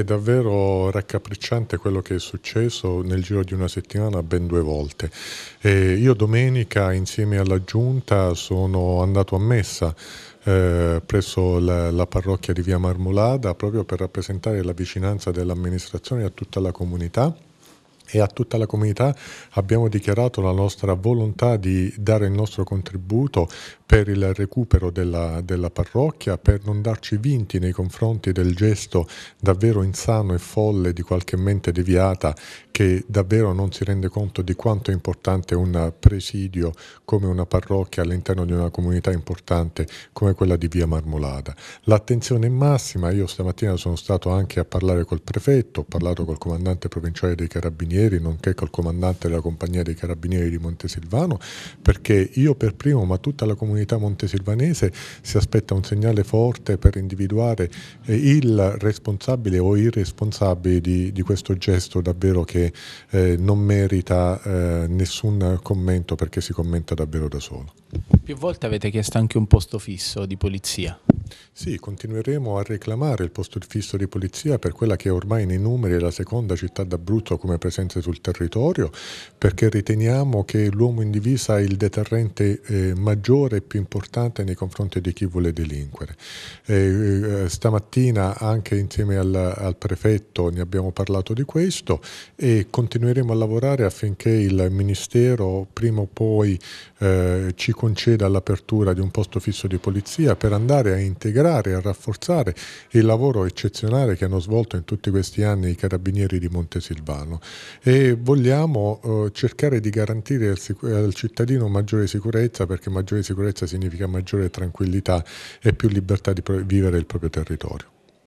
È davvero raccapricciante quello che è successo nel giro di una settimana ben due volte. E io domenica insieme alla giunta sono andato a messa eh, presso la, la, parrocchia di Via Marmolada proprio per rappresentare la vicinanza dell'amministrazione a tutta la comunità e a tutta la comunità abbiamo dichiarato la nostra volontà di dare il nostro contributo per il recupero della, della, parrocchia, per non darci vinti nei confronti del gesto davvero insano e folle di qualche mente deviata che davvero non si rende conto di quanto è importante un presidio come una parrocchia all'interno di una comunità importante come quella di Via Marmolada. L'attenzione è massima, io stamattina sono stato anche a parlare col prefetto, ho parlato col comandante provinciale dei Carabinieri, nonché col comandante della compagnia dei Carabinieri di Montesilvano, perché io per primo, ma tutta la comunità montesilvanese si aspetta un segnale forte per individuare eh, il responsabile o i responsabili di, di questo gesto davvero che eh, non merita eh, nessun commento perché si commenta davvero da solo. Più volte avete chiesto anche un posto fisso di polizia. Sì, continueremo a reclamare il posto fisso di polizia per quella che ormai nei numeri è la seconda città d'Abruzzo come presenza sul territorio, perché riteniamo che l'uomo in divisa è il deterrente eh, maggiore e più importante nei confronti di chi vuole delinquere. Eh, eh stamattina anche insieme al, al, prefetto ne abbiamo parlato di questo e continueremo a lavorare affinché il Ministero prima o poi eh, ci conceda l'apertura di un posto fisso di polizia per andare a integrare integrare e a rafforzare il lavoro eccezionale che hanno svolto in tutti questi anni i carabinieri di Montesilvano e vogliamo eh, cercare di garantire al, al, cittadino maggiore sicurezza perché maggiore sicurezza significa maggiore tranquillità e più libertà di vivere il proprio territorio.